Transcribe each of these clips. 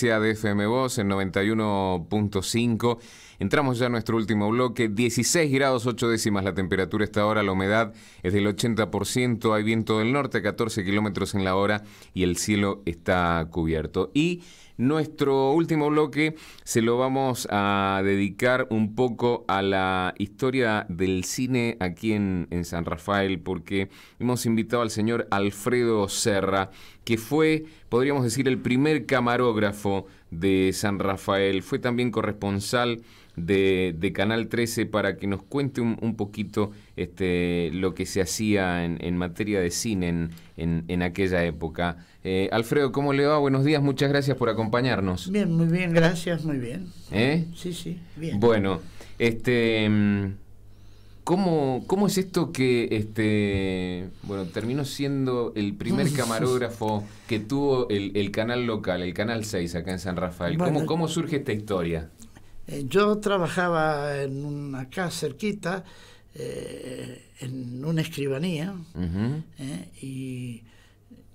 de FM Voz en 91.5. Entramos ya a nuestro último bloque. 16 grados 8 décimas la temperatura esta hora. La humedad es del 80%. Hay viento del norte, 14 kilómetros en la hora. Y el cielo está cubierto. Y nuestro último bloque se lo vamos a dedicar un poco a la historia del cine aquí en, San Rafael, porque hemos invitado al señor Alfredo Serra, que fue, podríamos decir, el primer camarógrafo de San Rafael, fue también corresponsal de, Canal 13 para que nos cuente un, poquito este, lo que se hacía en, materia de cine en, en, aquella época. Eh, Alfredo, ¿cómo le va? Buenos días, muchas gracias por acompañarnos. Bien, muy bien, gracias, muy bien. ¿Eh? Sí, sí, bien. Bueno, este... Mm, ¿Cómo, ¿Cómo, es esto que este bueno terminó siendo el primer camarógrafo que tuvo el, canal local, el canal 6 acá en San Rafael? ¿Cómo, ¿Cómo, surge esta historia? Eh, yo trabajaba en una casa cerquita, eh, en una escribanía, eh, y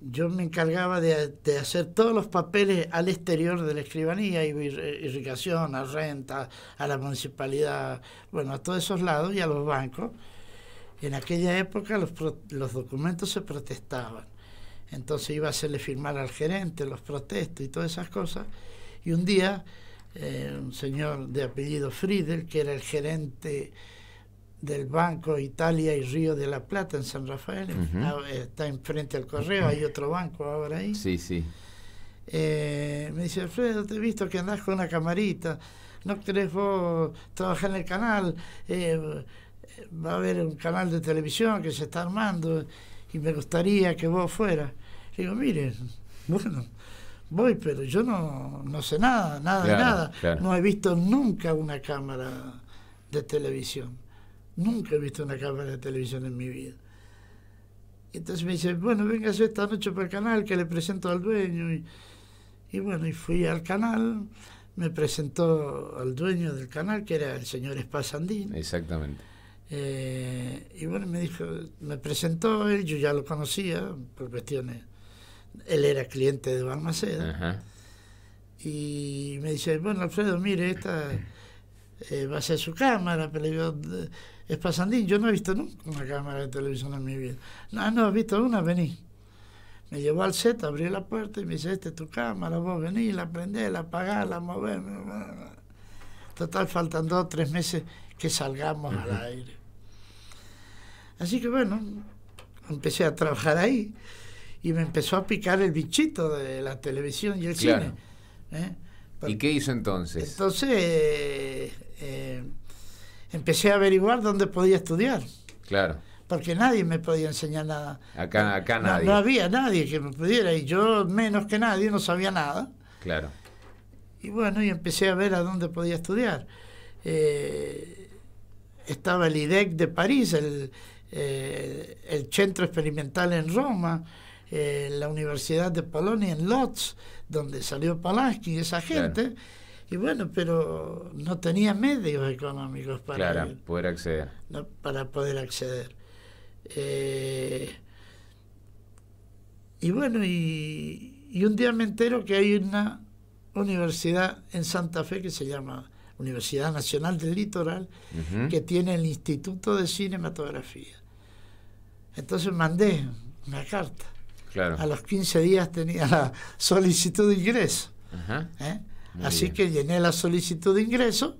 yo me encargaba de, hacer todos los papeles al exterior de la escribanía, irrigación, a renta, a la municipalidad, bueno, a todos esos lados y a los bancos. En aquella época los, los documentos se protestaban. Entonces iba a hacerle firmar al gerente los protestos y todas esas cosas. Y un día eh, un señor de apellido Friedel, que era el gerente del Banco Italia y Río de la Plata en San Rafael, ah, está enfrente al correo, hay otro banco ahora ahí. Sí, sí. Eh, me dice, Alfredo, te he visto que andás con una camarita, ¿no crees vos trabajar en el canal? Eh, va a haber un canal de televisión que se está armando y me gustaría que vos fueras. Digo, miren, bueno, voy, pero yo no, no sé nada, nada de nada. No he visto nunca una cámara de televisión. Nunca he visto una cámara de televisión en mi vida. entonces me dice, bueno, venga, esta noche para el canal que le presento al dueño. Y, bueno, y fui al canal, me presentó al dueño del canal, que era el señor Sandín. Exactamente. Eh, y bueno, me dijo, me presentó él, yo ya lo conocía por cuestiones él era cliente de Balmaceda, y me dice, bueno, Alfredo, mire, esta eh, va a ser su cámara, pero yo, es pasandín, yo no he visto nunca una cámara de televisión en mi vida. No, no, he visto una, vení. Me llevó al set, abrí la puerta y me dice, esta es tu cámara, vos venís, la prendés, la apagás, la movés. Total, faltan dos o tres meses que salgamos al aire. Así que bueno, empecé a trabajar ahí y me empezó a picar el bichito de la televisión y el cine. ¿eh? ¿Y qué hizo entonces? Entonces eh, eh, empecé a averiguar dónde podía estudiar. Claro. Porque nadie me podía enseñar nada. Acá, acá no, nadie. No, había nadie que me pudiera y yo menos que nadie no sabía nada. Claro. Y bueno, y empecé a ver a dónde podía estudiar. estaba el IDEC de París, el, el Centro Experimental en Roma eh, la Universidad de Polonia en Lodz, donde salió Palaski y esa gente. Y bueno, pero no tenía medios económicos para poder acceder. para poder acceder. Eh, y bueno, y, un día me entero que hay una universidad en Santa Fe que se llama Universidad Nacional del Litoral, que tiene el Instituto de Cinematografía. Entonces mandé una carta a los 15 días tenía la solicitud de ingreso. ¿eh? Así que llené la solicitud de ingreso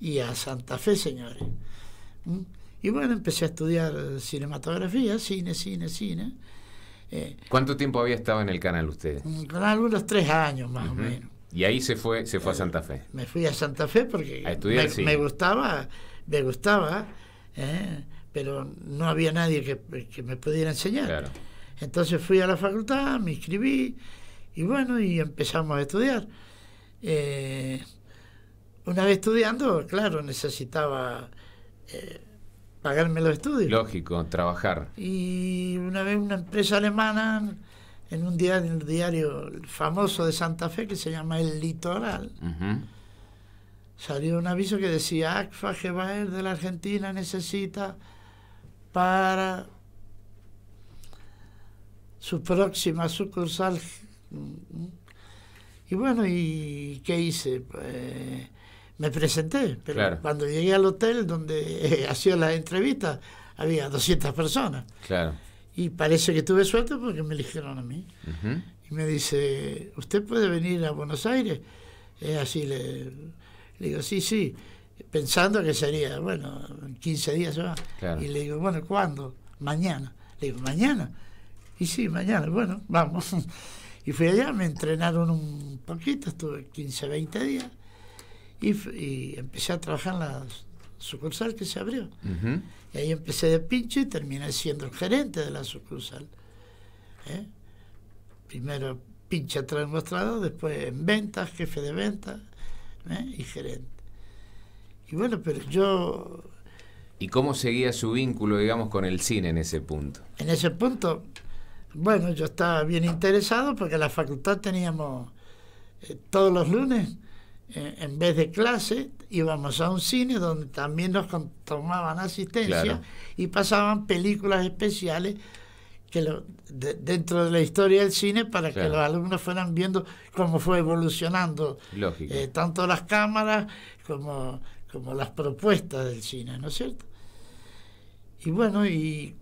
y a Santa Fe, señores. Y bueno, empecé a estudiar cinematografía, cine, cine, cine. Eh. ¿Cuánto tiempo había estado en el canal ustedes? Algunos tres años más o menos. Y ahí se fue, se fue a eh, Santa Fe. Me fui a Santa Fe porque me, gustaba, me gustaba, pero no había nadie que, que me pudiera enseñar. Claro. Entonces fui a la facultad, me inscribí y bueno, y empezamos a estudiar. Eh, una vez estudiando, claro, necesitaba eh, pagarme los estudios. Lógico, trabajar. Y una vez una empresa alemana, en un diario, diario famoso de Santa Fe que se llama El Litoral, salió un aviso que decía, ACFA ir de la Argentina necesita para su próxima sucursal. Y bueno, ¿y qué hice? Eh, me presenté, pero cuando llegué al hotel donde eh, hacía la entrevista, había 200 personas. Claro. Y parece que tuve suerte porque me eligieron a mí. Y me dice, ¿usted puede venir a Buenos Aires? así le, digo, sí, sí pensando que sería, bueno, 15 días Y le digo, bueno, ¿cuándo? Mañana. Le digo, mañana. Y sí, mañana, bueno, vamos. Y fui allá, me entrenaron un poquito, estuve 15, 20 días, y, empecé a trabajar en la sucursal que se abrió. Y ahí empecé de pinche y terminé siendo el gerente de la sucursal. ¿eh? Primero pinche atrás mostrado después en ventas, jefe de ventas ¿eh? y gerente. Y bueno, pero yo... ¿Y cómo seguía su vínculo, digamos, con el cine en ese punto? En ese punto, bueno, yo estaba bien interesado porque en la facultad teníamos eh, todos los lunes, eh, en vez de clase, íbamos a un cine donde también nos tomaban asistencia y pasaban películas especiales que dentro de la historia del cine para que los alumnos fueran viendo cómo fue evolucionando eh, tanto las cámaras como, como las propuestas del cine, ¿no es cierto? Y bueno, y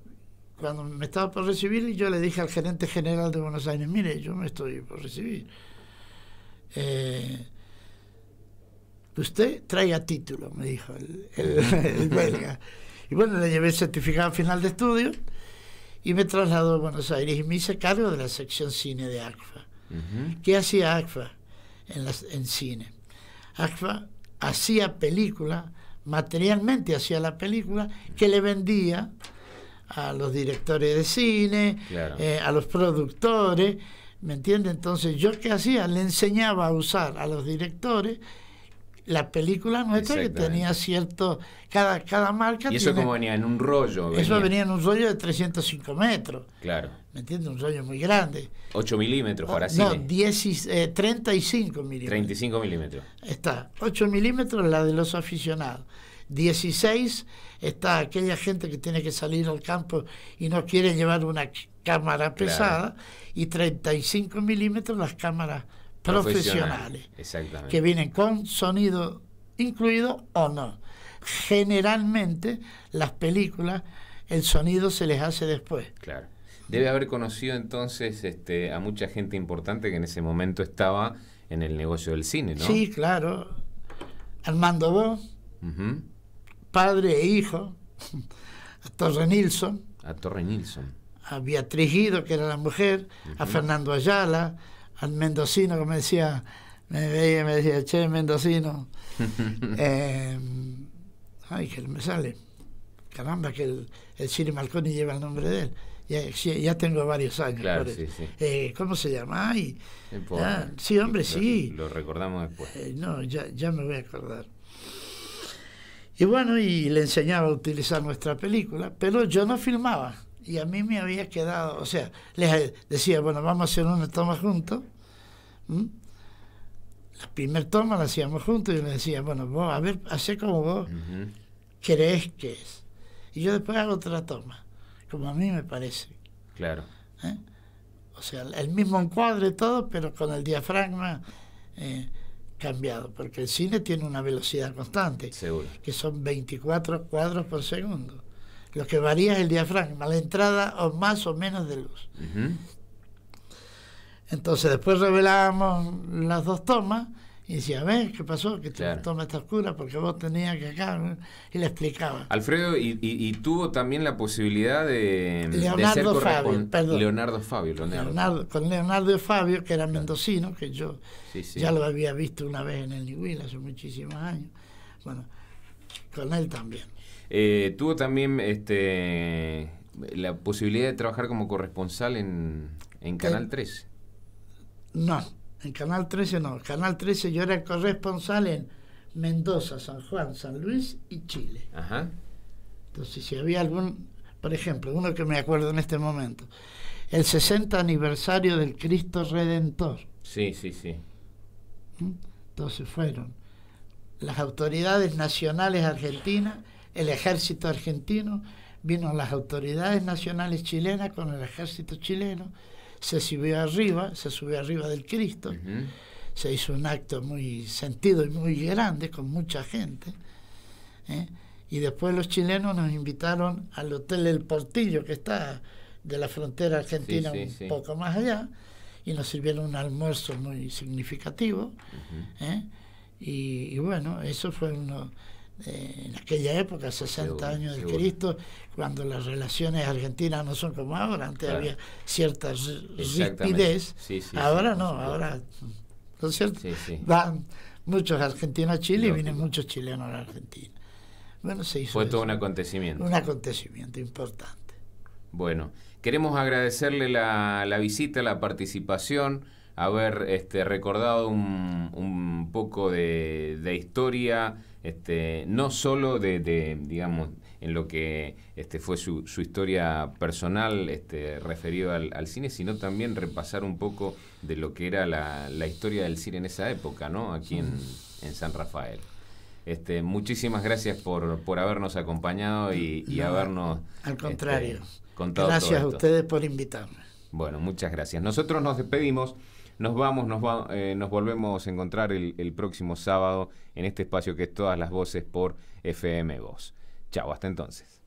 cuando me estaba por recibir, ...y yo le dije al gerente general de Buenos Aires, mire, yo me estoy por recibir. Eh, usted traiga título, me dijo el, belga. Y bueno, le llevé el certificado final de estudio y me trasladó a Buenos Aires y me hice cargo de la sección cine de ACFA. ¿Qué hacía ACFA en, en cine? ACFA hacía película, materialmente hacía la película, que le vendía a los directores de cine, eh, a los productores, ¿me entiende? Entonces, ¿yo qué hacía? Le enseñaba a usar a los directores la película nuestra que tenía cierto, cada, cada marca. ¿Y eso como venía? En un rollo. Eso venía en un rollo de 305 metros. Claro. ¿Me entiende? Un rollo muy grande. 8 milímetros oh, para cine. No, 10, 35 milímetros. 35 milímetros. Está, 8 milímetros la de los aficionados. 16 está aquella gente que tiene que salir al campo y no quiere llevar una cámara pesada, y 35 milímetros las cámaras profesionales, que vienen con sonido incluido o no. Generalmente las películas, el sonido se les hace después. Claro. Debe haber conocido entonces este, a mucha gente importante que en ese momento estaba en el negocio del cine, ¿no? Sí, claro. Armando vos padre e hijo, a Torre Nilsson. A Torre Nilsson. A Beatriz Guido, que era la mujer, a Fernando Ayala, al mendocino que me decía, me veía me decía, che, mendocino. Em, ay, que me sale. Caramba, que el, el Cine Malconi lleva el nombre de él. Ya, tengo varios años. Eh, ¿Cómo se llama? Ay, ah, sí, hombre, sí. Lo, recordamos después. Eh, no, ya, ya me voy a acordar. Y bueno, y le enseñaba a utilizar nuestra película, pero yo no filmaba. Y a mí me había quedado, o sea, les decía, bueno, vamos a hacer una toma juntos. La primera toma la hacíamos juntos y le decía, bueno, vos, a ver, hace como vos crees que es. Y yo después hago otra toma, como a mí me parece. Claro. ¿Eh? O sea, el mismo encuadre todo, pero con el diafragma. Eh, cambiado, porque el cine tiene una velocidad constante, que son 24 cuadros por segundo. Lo que varía es el diafragma, la entrada o más o menos de luz. Entonces después revelábamos las dos tomas y decía, ¿ves qué pasó? Que me toma esta oscura porque vos tenías que acá. Y le explicaba. Alfredo, y, tuvo también la posibilidad de. Leonardo Fabio, perdón. Leonardo Fabio, Leonardo. con Leonardo Fabio, que era mendocino, que yo ya lo había visto una vez en el Niguil hace muchísimos años. Bueno, con él también. Eh, tuvo también este la posibilidad de trabajar como corresponsal en, en Canal 3? 3. No, en Canal 13 no, Canal 13 yo era corresponsal en Mendoza, San Juan, San Luis y Chile. Entonces, si había algún, por ejemplo, uno que me acuerdo en este momento, el 60 aniversario del Cristo Redentor. Sí, sí, sí. ¿Mm? Entonces fueron las autoridades nacionales argentinas, el ejército argentino, vino las autoridades nacionales chilenas con el ejército chileno se subió arriba, se subió arriba del Cristo. Se hizo un acto muy sentido y muy grande con mucha gente. ¿eh? Y después los chilenos nos invitaron al Hotel El Portillo, que está de la frontera argentina un poco más allá, y nos sirvieron un almuerzo muy significativo. ¿eh? y, y, bueno, eso fue uno en aquella época, 60 años de Cristo, cuando las relaciones argentinas no son como ahora, antes había cierta rigidez, ahora no, ahora, ¿no es cierto? Van muchos argentinos a Chile y vienen muchos chilenos a la Argentina. Bueno, se hizo Fue todo un acontecimiento. Un acontecimiento importante. Bueno, queremos agradecerle la, visita, la participación haber este, recordado un, un poco de, de historia, este, no solo de, digamos, en lo que este, fue su, historia personal este, referido al, cine, sino también repasar un poco de lo que era la, historia del cine en esa época, ¿no? Aquí en, San Rafael. Este, muchísimas gracias por, habernos acompañado y, habernos... Al contrario. gracias a ustedes por invitarme. Bueno, muchas gracias. Nosotros nos despedimos. Nos vamos, eh, nos, volvemos a encontrar el, el, próximo sábado en este espacio que es Todas las Voces por FM Voz. Chao, hasta entonces.